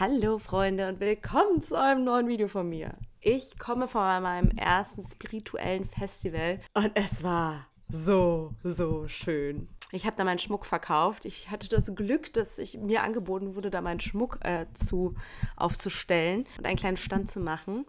Hallo Freunde und willkommen zu einem neuen Video von mir. Ich komme von meinem ersten spirituellen Festival und es war so, so schön. Ich habe da meinen Schmuck verkauft. Ich hatte das Glück, dass ich mir angeboten wurde, da meinen Schmuck äh, zu aufzustellen und einen kleinen Stand zu machen.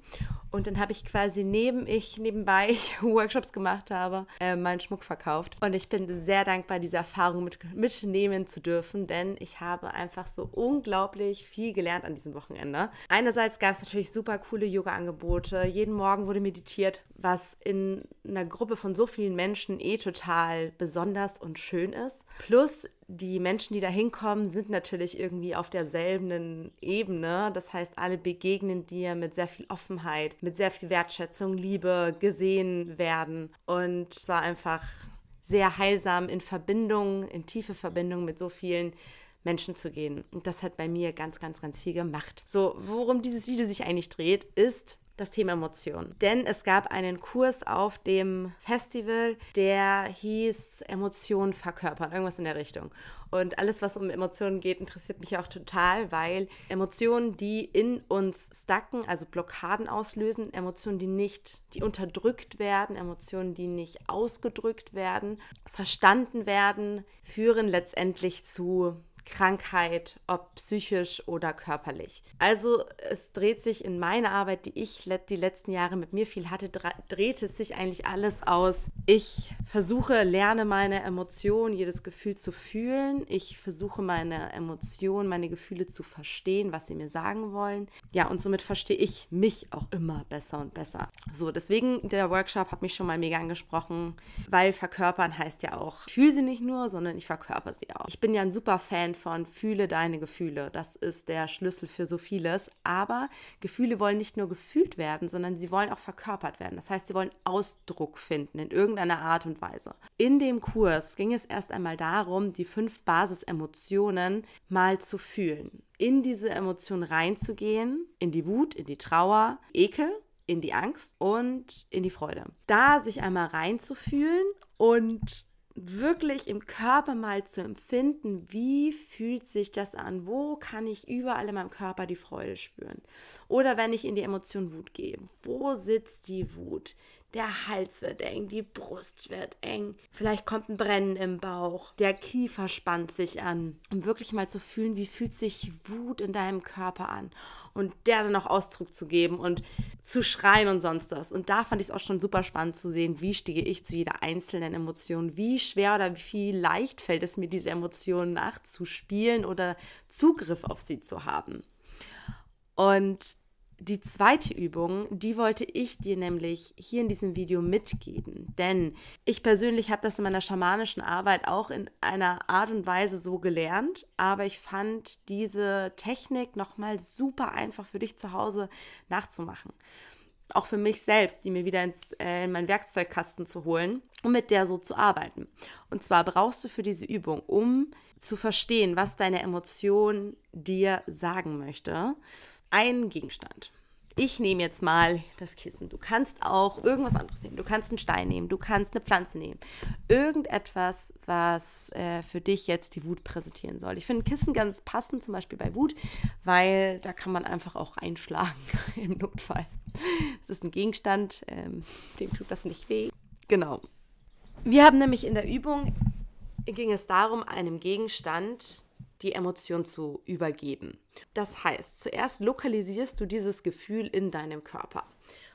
Und dann habe ich quasi neben ich nebenbei Workshops gemacht habe, äh, meinen Schmuck verkauft. Und ich bin sehr dankbar, diese Erfahrung mit, mitnehmen zu dürfen, denn ich habe einfach so unglaublich viel gelernt an diesem Wochenende. Einerseits gab es natürlich super coole Yoga-Angebote. Jeden Morgen wurde meditiert, was in einer Gruppe von so vielen Menschen eben eh total besonders und schön ist. Plus die Menschen, die da hinkommen, sind natürlich irgendwie auf derselben Ebene. Das heißt, alle begegnen dir mit sehr viel Offenheit, mit sehr viel Wertschätzung, Liebe, gesehen werden. Und es war einfach sehr heilsam in Verbindung, in tiefe Verbindung mit so vielen Menschen zu gehen. Und das hat bei mir ganz, ganz, ganz viel gemacht. So, worum dieses Video sich eigentlich dreht, ist, das Thema Emotionen. Denn es gab einen Kurs auf dem Festival, der hieß Emotionen verkörpern, irgendwas in der Richtung. Und alles, was um Emotionen geht, interessiert mich auch total, weil Emotionen, die in uns stacken, also Blockaden auslösen, Emotionen, die nicht, die unterdrückt werden, Emotionen, die nicht ausgedrückt werden, verstanden werden, führen letztendlich zu Krankheit, ob psychisch oder körperlich. Also es dreht sich in meiner Arbeit, die ich die letzten Jahre mit mir viel hatte, dreht es sich eigentlich alles aus. Ich versuche, lerne meine Emotionen, jedes Gefühl zu fühlen. Ich versuche meine Emotionen, meine Gefühle zu verstehen, was sie mir sagen wollen ja, und somit verstehe ich mich auch immer besser und besser. So, deswegen der Workshop hat mich schon mal mega angesprochen, weil verkörpern heißt ja auch, ich fühle sie nicht nur, sondern ich verkörper sie auch. Ich bin ja ein super Fan von fühle deine Gefühle. Das ist der Schlüssel für so vieles. Aber Gefühle wollen nicht nur gefühlt werden, sondern sie wollen auch verkörpert werden. Das heißt, sie wollen Ausdruck finden in irgendeiner Art und Weise. In dem Kurs ging es erst einmal darum, die fünf Basisemotionen mal zu fühlen in diese Emotion reinzugehen, in die Wut, in die Trauer, Ekel, in die Angst und in die Freude. Da sich einmal reinzufühlen und wirklich im Körper mal zu empfinden, wie fühlt sich das an? Wo kann ich überall in meinem Körper die Freude spüren? Oder wenn ich in die Emotion Wut gehe, wo sitzt die Wut? Der Hals wird eng, die Brust wird eng, vielleicht kommt ein Brennen im Bauch, der Kiefer spannt sich an, um wirklich mal zu fühlen, wie fühlt sich Wut in deinem Körper an und der dann auch Ausdruck zu geben und zu schreien und sonst was. Und da fand ich es auch schon super spannend zu sehen, wie stehe ich zu jeder einzelnen Emotion, wie schwer oder wie viel leicht fällt es mir, diese Emotionen nachzuspielen oder Zugriff auf sie zu haben. Und die zweite Übung, die wollte ich dir nämlich hier in diesem Video mitgeben. Denn ich persönlich habe das in meiner schamanischen Arbeit auch in einer Art und Weise so gelernt. Aber ich fand diese Technik nochmal super einfach für dich zu Hause nachzumachen. Auch für mich selbst, die mir wieder ins, äh, in meinen Werkzeugkasten zu holen, um mit der so zu arbeiten. Und zwar brauchst du für diese Übung, um zu verstehen, was deine Emotion dir sagen möchte, einen Gegenstand. Ich nehme jetzt mal das Kissen. Du kannst auch irgendwas anderes nehmen. Du kannst einen Stein nehmen, du kannst eine Pflanze nehmen. Irgendetwas, was äh, für dich jetzt die Wut präsentieren soll. Ich finde Kissen ganz passend, zum Beispiel bei Wut, weil da kann man einfach auch einschlagen im Notfall. Es ist ein Gegenstand, ähm, dem tut das nicht weh. Genau. Wir haben nämlich in der Übung ging es darum, einem Gegenstand die Emotion zu übergeben. Das heißt, zuerst lokalisierst du dieses Gefühl in deinem Körper.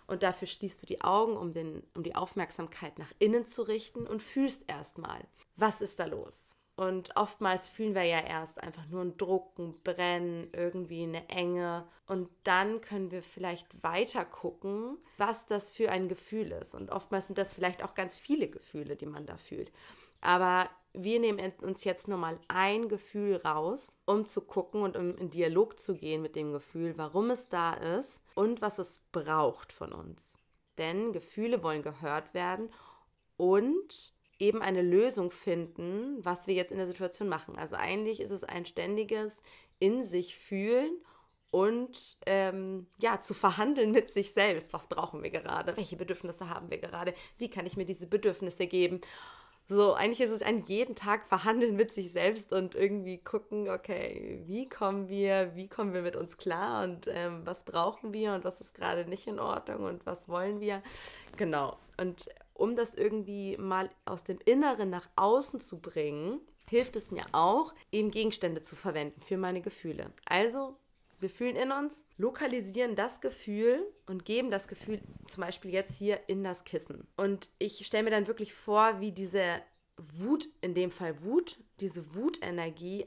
Und dafür schließt du die Augen, um, den, um die Aufmerksamkeit nach innen zu richten und fühlst erstmal, was ist da los? Und oftmals fühlen wir ja erst einfach nur ein Drucken, Brennen, irgendwie eine Enge. Und dann können wir vielleicht weiter gucken, was das für ein Gefühl ist. Und oftmals sind das vielleicht auch ganz viele Gefühle, die man da fühlt. Aber wir nehmen uns jetzt nur mal ein Gefühl raus, um zu gucken und um in Dialog zu gehen mit dem Gefühl, warum es da ist und was es braucht von uns. Denn Gefühle wollen gehört werden und eben eine Lösung finden, was wir jetzt in der Situation machen. Also eigentlich ist es ein ständiges in sich fühlen und ähm, ja, zu verhandeln mit sich selbst. Was brauchen wir gerade? Welche Bedürfnisse haben wir gerade? Wie kann ich mir diese Bedürfnisse geben? So, eigentlich ist es an jeden Tag verhandeln mit sich selbst und irgendwie gucken, okay, wie kommen wir, wie kommen wir mit uns klar und ähm, was brauchen wir und was ist gerade nicht in Ordnung und was wollen wir. Genau. Und um das irgendwie mal aus dem Inneren nach außen zu bringen, hilft es mir auch, eben Gegenstände zu verwenden für meine Gefühle. Also wir fühlen in uns, lokalisieren das Gefühl und geben das Gefühl zum Beispiel jetzt hier in das Kissen. Und ich stelle mir dann wirklich vor, wie diese Wut, in dem Fall Wut, diese Wutenergie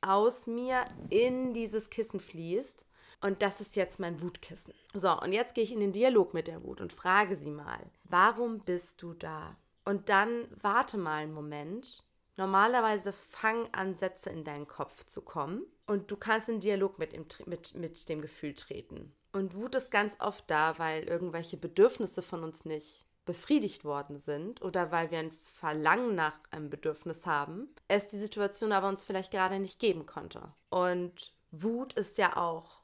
aus mir in dieses Kissen fließt. Und das ist jetzt mein Wutkissen. So, und jetzt gehe ich in den Dialog mit der Wut und frage sie mal, warum bist du da? Und dann warte mal einen Moment. Normalerweise fangen an, Sätze in deinen Kopf zu kommen. Und du kannst in Dialog mit, ihm, mit, mit dem Gefühl treten. Und Wut ist ganz oft da, weil irgendwelche Bedürfnisse von uns nicht befriedigt worden sind oder weil wir ein Verlangen nach einem Bedürfnis haben, es die Situation aber uns vielleicht gerade nicht geben konnte. Und Wut ist ja auch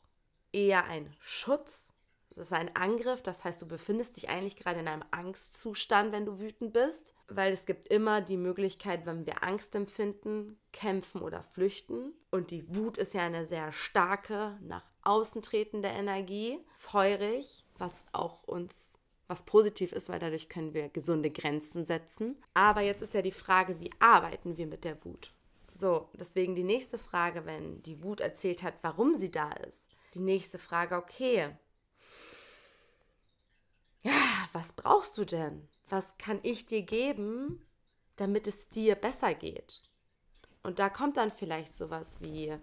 eher ein Schutz das ist ein Angriff, das heißt, du befindest dich eigentlich gerade in einem Angstzustand, wenn du wütend bist, weil es gibt immer die Möglichkeit, wenn wir Angst empfinden, kämpfen oder flüchten. Und die Wut ist ja eine sehr starke, nach außen tretende Energie, feurig, was auch uns was positiv ist, weil dadurch können wir gesunde Grenzen setzen. Aber jetzt ist ja die Frage, wie arbeiten wir mit der Wut? So, deswegen die nächste Frage, wenn die Wut erzählt hat, warum sie da ist. Die nächste Frage, okay, was brauchst du denn? Was kann ich dir geben, damit es dir besser geht? Und da kommt dann vielleicht sowas wie,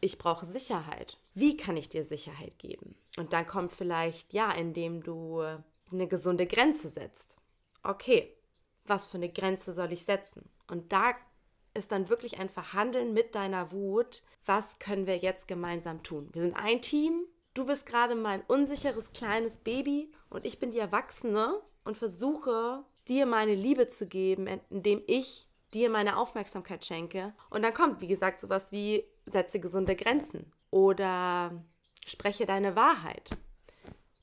ich brauche Sicherheit. Wie kann ich dir Sicherheit geben? Und dann kommt vielleicht, ja, indem du eine gesunde Grenze setzt. Okay, was für eine Grenze soll ich setzen? Und da ist dann wirklich ein Verhandeln mit deiner Wut. Was können wir jetzt gemeinsam tun? Wir sind ein Team. Du bist gerade mein unsicheres kleines Baby und ich bin die Erwachsene und versuche, dir meine Liebe zu geben, indem ich dir meine Aufmerksamkeit schenke. Und dann kommt, wie gesagt, sowas wie setze gesunde Grenzen oder spreche deine Wahrheit.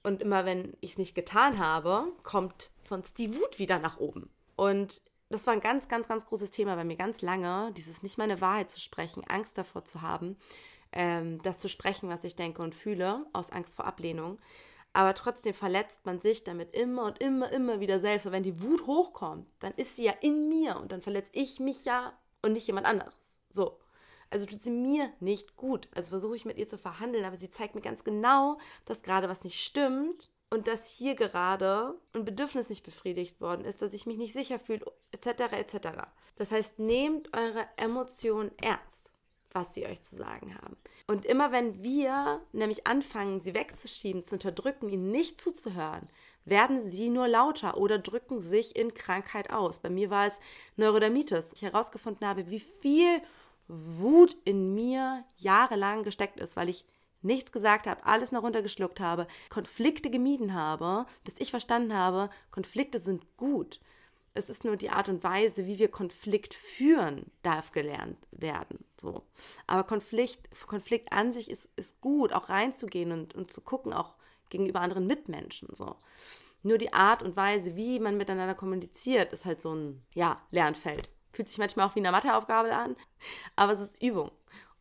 Und immer wenn ich es nicht getan habe, kommt sonst die Wut wieder nach oben. Und das war ein ganz, ganz, ganz großes Thema bei mir ganz lange, dieses nicht meine Wahrheit zu sprechen, Angst davor zu haben, ähm, das zu sprechen, was ich denke und fühle, aus Angst vor Ablehnung. Aber trotzdem verletzt man sich damit immer und immer, immer wieder selbst. Und wenn die Wut hochkommt, dann ist sie ja in mir und dann verletze ich mich ja und nicht jemand anderes. So. Also tut sie mir nicht gut. Also versuche ich mit ihr zu verhandeln, aber sie zeigt mir ganz genau, dass gerade was nicht stimmt und dass hier gerade ein Bedürfnis nicht befriedigt worden ist, dass ich mich nicht sicher fühle, etc. etc. Das heißt, nehmt eure Emotionen ernst was sie euch zu sagen haben. Und immer wenn wir nämlich anfangen, sie wegzuschieben, zu unterdrücken, ihnen nicht zuzuhören, werden sie nur lauter oder drücken sich in Krankheit aus. Bei mir war es Neurodermitis. Ich herausgefunden habe, wie viel Wut in mir jahrelang gesteckt ist, weil ich nichts gesagt habe, alles noch runtergeschluckt habe, Konflikte gemieden habe, bis ich verstanden habe, Konflikte sind gut. Es ist nur die Art und Weise, wie wir Konflikt führen, darf gelernt werden. So. Aber Konflikt, Konflikt an sich ist, ist gut, auch reinzugehen und, und zu gucken, auch gegenüber anderen Mitmenschen. So. Nur die Art und Weise, wie man miteinander kommuniziert, ist halt so ein ja, Lernfeld. Fühlt sich manchmal auch wie eine Matheaufgabe an, aber es ist Übung.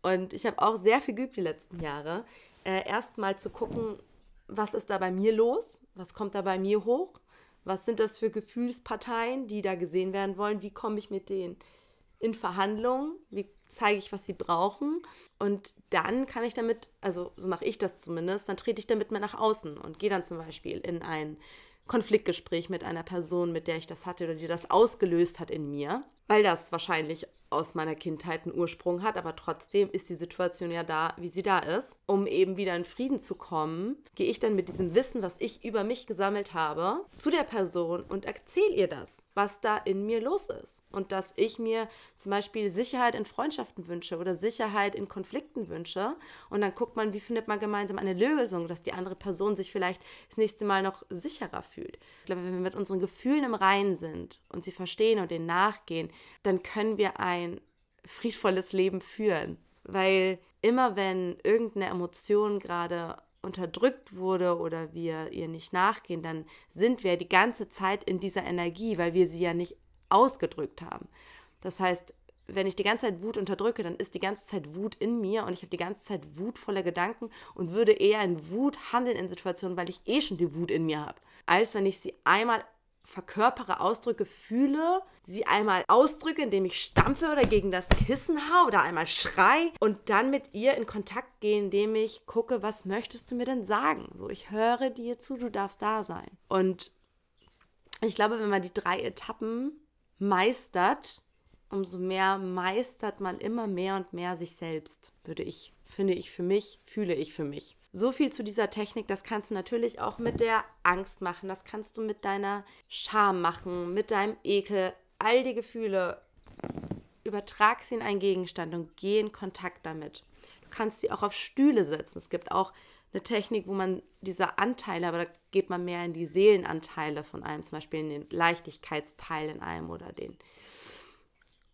Und ich habe auch sehr viel geübt die letzten Jahre. Äh, Erstmal zu gucken, was ist da bei mir los, was kommt da bei mir hoch was sind das für Gefühlsparteien, die da gesehen werden wollen? Wie komme ich mit denen in Verhandlungen? Wie zeige ich, was sie brauchen? Und dann kann ich damit, also so mache ich das zumindest, dann trete ich damit mal nach außen und gehe dann zum Beispiel in ein Konfliktgespräch mit einer Person, mit der ich das hatte oder die das ausgelöst hat in mir weil das wahrscheinlich aus meiner Kindheit einen Ursprung hat, aber trotzdem ist die Situation ja da, wie sie da ist. Um eben wieder in Frieden zu kommen, gehe ich dann mit diesem Wissen, was ich über mich gesammelt habe, zu der Person und erzähle ihr das, was da in mir los ist. Und dass ich mir zum Beispiel Sicherheit in Freundschaften wünsche oder Sicherheit in Konflikten wünsche. Und dann guckt man, wie findet man gemeinsam eine Lösung, dass die andere Person sich vielleicht das nächste Mal noch sicherer fühlt. Ich glaube, wenn wir mit unseren Gefühlen im Reinen sind und sie verstehen und denen nachgehen, dann können wir ein friedvolles Leben führen. Weil immer wenn irgendeine Emotion gerade unterdrückt wurde oder wir ihr nicht nachgehen, dann sind wir die ganze Zeit in dieser Energie, weil wir sie ja nicht ausgedrückt haben. Das heißt, wenn ich die ganze Zeit Wut unterdrücke, dann ist die ganze Zeit Wut in mir und ich habe die ganze Zeit wutvolle Gedanken und würde eher in Wut handeln in Situationen, weil ich eh schon die Wut in mir habe, als wenn ich sie einmal verkörpere, ausdrücke, fühle, sie einmal ausdrücke, indem ich stampfe oder gegen das Kissen haue oder einmal schrei und dann mit ihr in Kontakt gehe, indem ich gucke, was möchtest du mir denn sagen? So, ich höre dir zu, du darfst da sein. Und ich glaube, wenn man die drei Etappen meistert, umso mehr meistert man immer mehr und mehr sich selbst, würde ich, finde ich für mich, fühle ich für mich. So viel zu dieser Technik, das kannst du natürlich auch mit der Angst machen, das kannst du mit deiner Scham machen, mit deinem Ekel, all die Gefühle. Übertrag sie in einen Gegenstand und geh in Kontakt damit. Du kannst sie auch auf Stühle setzen. Es gibt auch eine Technik, wo man diese Anteile, aber da geht man mehr in die Seelenanteile von einem, zum Beispiel in den Leichtigkeitsteil in einem oder den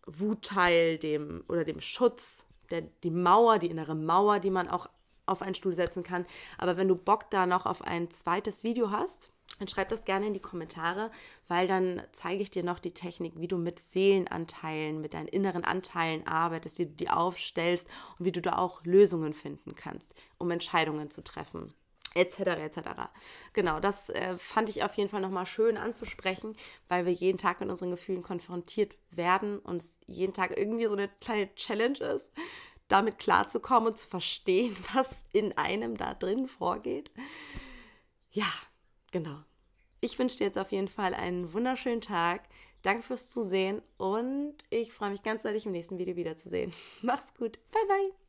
Wutteil, dem oder dem Schutz, der, die Mauer, die innere Mauer, die man auch auf einen Stuhl setzen kann. Aber wenn du Bock da noch auf ein zweites Video hast, dann schreib das gerne in die Kommentare, weil dann zeige ich dir noch die Technik, wie du mit Seelenanteilen, mit deinen inneren Anteilen arbeitest, wie du die aufstellst und wie du da auch Lösungen finden kannst, um Entscheidungen zu treffen etc. etc. Genau, das äh, fand ich auf jeden Fall nochmal schön anzusprechen, weil wir jeden Tag mit unseren Gefühlen konfrontiert werden und es jeden Tag irgendwie so eine kleine Challenge ist, damit klarzukommen und zu verstehen, was in einem da drin vorgeht. Ja, genau. Ich wünsche dir jetzt auf jeden Fall einen wunderschönen Tag. Danke fürs Zusehen und ich freue mich ganz deutlich im nächsten Video wiederzusehen. Mach's gut. Bye, bye.